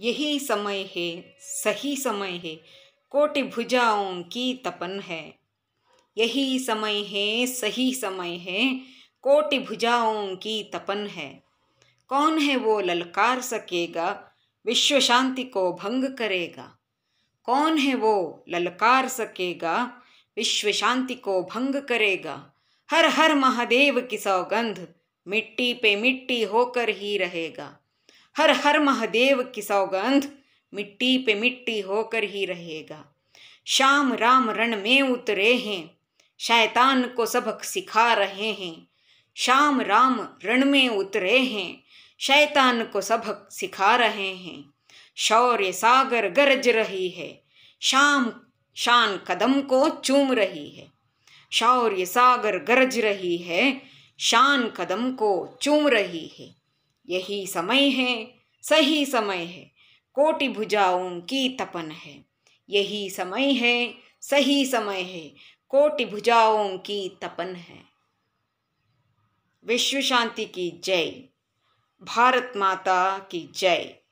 यही समय है सही समय है कोटि भुजाओं की तपन है यही समय है सही समय है कोटि भुजाओं की तपन है कौन है वो ललकार सकेगा विश्व शांति को भंग करेगा कौन है वो ललकार सकेगा विश्व शांति को भंग करेगा हर हर महादेव की सौगंध मिट्टी पे मिट्टी होकर ही रहेगा हर हर महादेव की सौगंध मिट्टी पे मिट्टी होकर ही रहेगा श्याम राम रण में उतरे हैं शैतान को सबक सिखा रहे हैं श्याम राम रण में उतरे हैं शैतान को सबक सिखा रहे हैं शौर्य सागर गरज रही है शाम शान कदम को चूम रही है शौर्य सागर गरज रही है शान कदम को चूम रही है यही समय है सही समय है कोटि भुजाओं की तपन है यही समय है सही समय है कोटि भुजाओं की तपन है विश्व शांति की जय भारत माता की जय